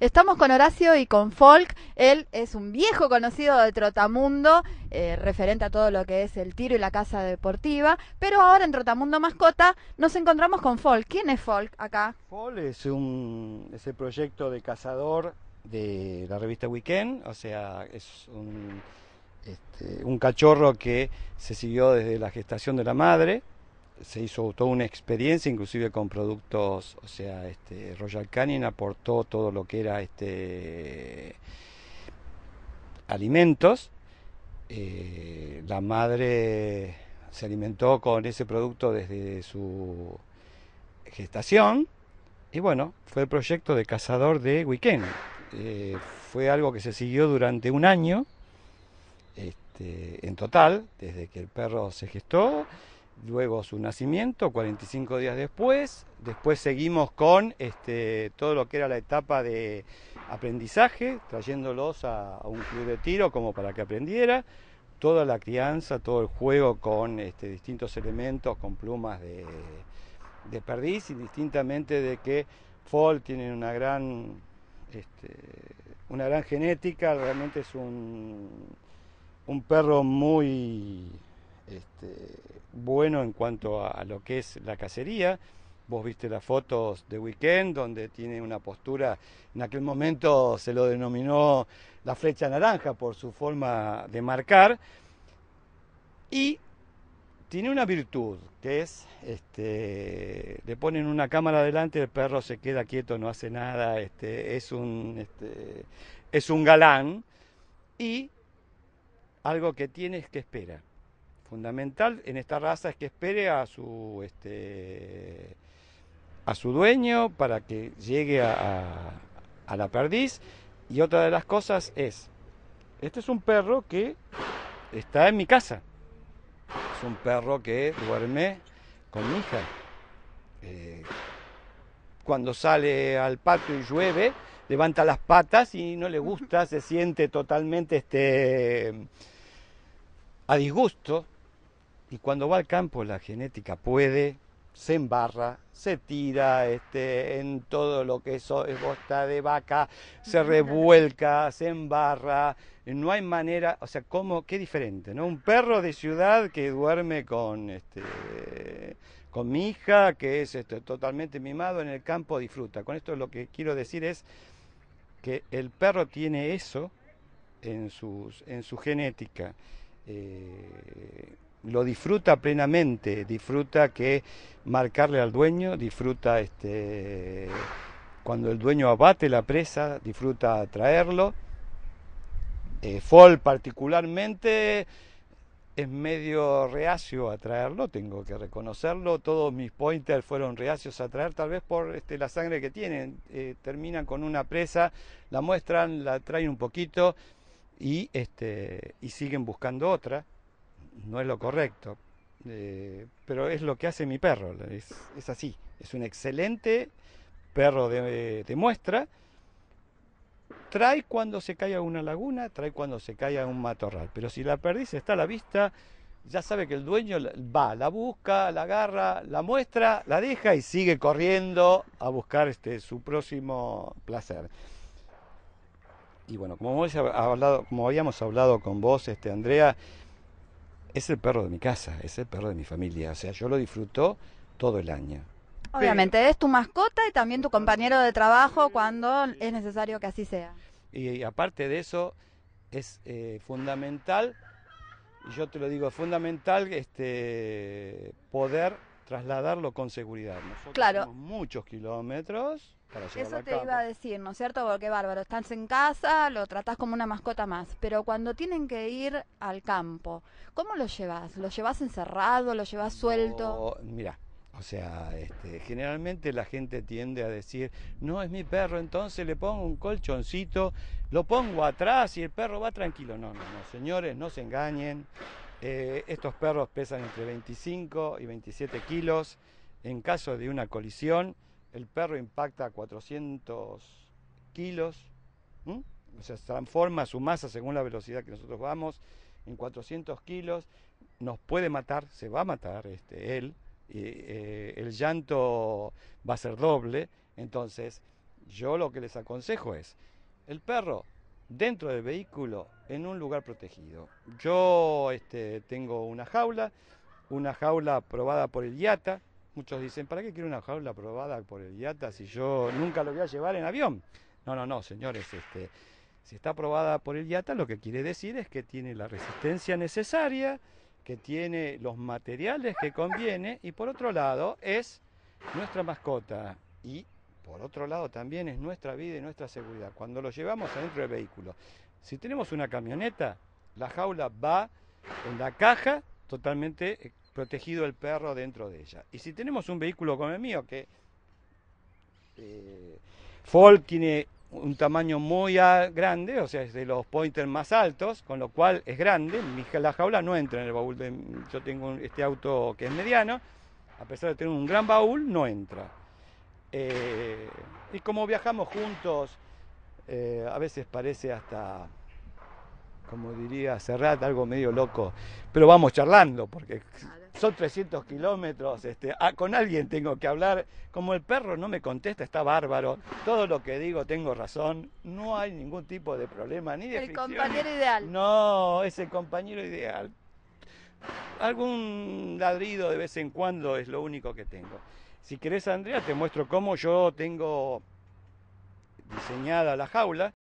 Estamos con Horacio y con Folk. Él es un viejo conocido de Trotamundo, eh, referente a todo lo que es el tiro y la casa deportiva. Pero ahora en Trotamundo Mascota nos encontramos con Folk. ¿Quién es Folk acá? Folk es, un, es el proyecto de cazador de la revista Weekend, o sea, es un, este, un cachorro que se siguió desde la gestación de la madre se hizo toda una experiencia, inclusive con productos, o sea, este, Royal Canin aportó todo lo que era este alimentos. Eh, la madre se alimentó con ese producto desde su gestación. Y bueno, fue el proyecto de cazador de Weekend. Eh, fue algo que se siguió durante un año este, en total, desde que el perro se gestó luego su nacimiento, 45 días después. Después seguimos con este, todo lo que era la etapa de aprendizaje, trayéndolos a, un club de tiro como para que aprendiera. Toda la crianza, todo el juego con este, distintos elementos, con plumas de, perdiz, y distintamente de que Fall tiene una gran, este, una gran genética, realmente es un, un perro muy este, bueno en cuanto a, lo que es la cacería. Vos viste las fotos de Weekend, donde tiene una postura, en aquel momento se lo denominó la flecha naranja por su forma de marcar. Y tiene una virtud, que es, este, le ponen una cámara delante, el perro se queda quieto, no hace nada, este, es, un, este, es un galán. Y algo que tiene es que espera fundamental en esta raza es que espere a su este, a su dueño para que llegue a, a, la perdiz. Y otra de las cosas es, este es un perro que está en mi casa. Es un perro que duerme con mi hija. Eh, cuando sale al patio y llueve, levanta las patas y no le gusta, se siente totalmente este, a disgusto y cuando va al campo la genética puede, se embarra, se tira este, en todo lo que eso es eh, bosta de vaca, se revuelca, se embarra, no hay manera, o sea, ¿cómo, qué diferente, ¿no? Un perro de ciudad que duerme con, este, con mi hija, que es este, totalmente mimado, en el campo disfruta. Con esto lo que quiero decir es que el perro tiene eso en, sus, en su genética. Eh, lo disfruta plenamente, disfruta que marcarle al dueño, disfruta este, cuando el dueño abate la presa, disfruta traerlo. Eh, Fall particularmente es medio reacio a traerlo, tengo que reconocerlo. Todos mis pointers fueron reacios a traer, tal vez por este, la sangre que tienen. Eh, terminan con una presa, la muestran, la traen un poquito y, este, y siguen buscando otra no es lo correcto, eh, pero es lo que hace mi perro, es, así, es un excelente perro de, muestra, trae cuando se cae a una laguna, trae cuando se cae a un matorral, pero si la perdiz está a la vista, ya sabe que el dueño va, la busca, la agarra, la muestra, la deja y sigue corriendo a buscar este, su próximo placer. Y bueno, como, habíamos hablado, como habíamos hablado con vos, este, Andrea, es el perro de mi casa, es el perro de mi familia, o sea, yo lo disfruto todo el año. Obviamente es tu mascota y también tu compañero de trabajo cuando es necesario que así sea. Y, aparte de eso, es eh, fundamental y yo te lo digo, es fundamental este, poder trasladarlo con seguridad. Nosotros claro. muchos kilómetros para Eso te iba a decir, ¿no es cierto? Porque bárbaro, estás en casa, lo tratás como una mascota más, pero cuando tienen que ir al campo, ¿cómo lo llevas? ¿Lo llevas encerrado? ¿Lo llevas suelto? mira, o sea, este, generalmente la gente tiende a decir, no, es mi perro, entonces le pongo un colchoncito, lo pongo atrás y el perro va tranquilo. No, no, no, señores, no se engañen. Eh, estos perros pesan entre 25 y 27 kilos. En caso de una colisión, el perro impacta 400 kilos. O sea, transforma su masa según la velocidad que nosotros vamos en 400 kilos. Nos puede matar, se va a matar este, él. Eh, el llanto va a ser doble. Entonces, yo lo que les aconsejo es, el perro dentro del vehículo en un lugar protegido. Yo este, tengo una jaula, una jaula aprobada por el IATA. Muchos dicen, ¿para qué quiero una jaula aprobada por el IATA si yo nunca lo voy a llevar en avión? No, no, no, señores, este, si está aprobada por el IATA, lo que quiere decir es que tiene la resistencia necesaria, que tiene los materiales que conviene y por otro lado es nuestra mascota y por otro lado, también es nuestra vida y nuestra seguridad. Cuando lo llevamos adentro del vehículo, si tenemos una camioneta, la jaula va en la caja totalmente eh, protegido el perro dentro de ella. Y si tenemos un vehículo como el mío, que eh, tiene un tamaño muy grande, o sea, es de los pointers más altos, con lo cual es grande. la jaula no entra en el baúl. yo tengo este auto que es mediano, a pesar de tener un gran baúl, no entra. Eh, y como viajamos juntos, eh, a veces parece hasta, como diría Serrat, algo medio loco, pero vamos charlando, porque son 300 kilómetros, este, ah, con alguien tengo que hablar, como el perro no me contesta, está bárbaro, todo lo que digo tengo razón, no hay ningún tipo de problema, ni de... El compañero ideal. No, es el compañero ideal. Algún ladrido de vez en cuando es lo único que tengo. Si querés, Andrea, te muestro cómo yo tengo diseñada la jaula.